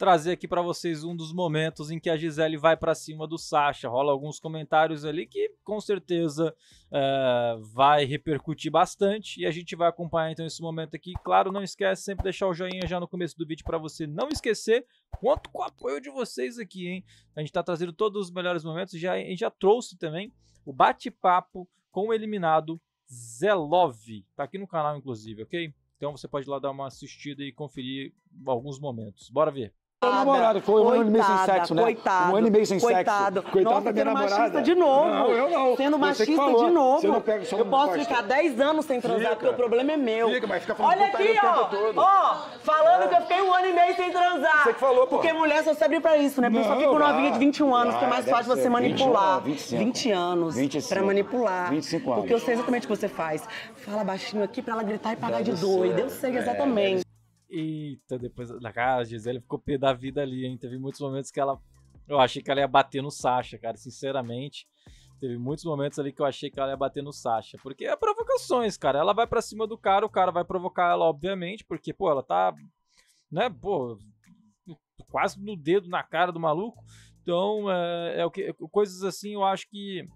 trazer aqui para vocês um dos momentos em que a Gisele vai para cima do Sasha. Rola alguns comentários ali que com certeza eh, vai repercutir bastante e a gente vai acompanhar então esse momento aqui. Claro, não esquece sempre deixar o joinha já no começo do vídeo para você não esquecer. Conto com o apoio de vocês aqui, hein? A gente está trazendo todos os melhores momentos. Já, a gente já trouxe também o bate-papo com o eliminado Zelov. Tá aqui no canal, inclusive, ok? Então você pode ir lá dar uma assistida e conferir alguns momentos. Bora ver. Meu namorado, foi um coitada, ano e meio sem sexo, né? Coitado, um ano e meio sem coitado. sexo. Coitado Nossa, da minha é sendo namorada. machista de novo. Não, eu não. Sendo machista de novo. Você não pega só eu posso ficar 10 anos sem transar, fica. porque o problema é meu. Fica, mas fica falando Olha aqui, ó. Ó, falando é. que eu fiquei um ano e meio sem transar. Você que falou, pô. Porque mulher só serve pra isso, né? Porque não, só fico novinha de 21 anos, que é mais fácil você manipular. 21, 20 anos. 25. Pra manipular. 25 anos. Porque eu sei exatamente o que você faz. Fala baixinho aqui pra ela gritar e pagar de doido. Eu sei exatamente. Eita, depois. casa, a Gisele ficou pé da vida ali, hein? Teve muitos momentos que ela. Eu achei que ela ia bater no Sasha, cara, sinceramente. Teve muitos momentos ali que eu achei que ela ia bater no Sasha. Porque é provocações, cara. Ela vai para cima do cara, o cara vai provocar ela, obviamente, porque, pô, ela tá. Né, pô. Quase no dedo na cara do maluco. Então, é, é o que. Coisas assim eu acho que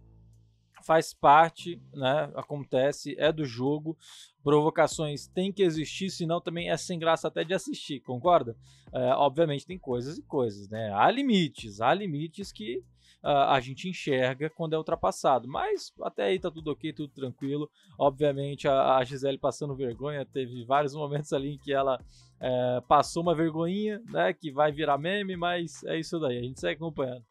faz parte, né? Acontece, é do jogo. Provocações têm que existir, senão também é sem graça até de assistir, concorda? É, obviamente tem coisas e coisas, né? Há limites, há limites que uh, a gente enxerga quando é ultrapassado. Mas até aí tá tudo ok, tudo tranquilo. Obviamente a, a Gisele passando vergonha, teve vários momentos ali em que ela é, passou uma vergonhinha, né? Que vai virar meme, mas é isso daí, a gente segue acompanhando.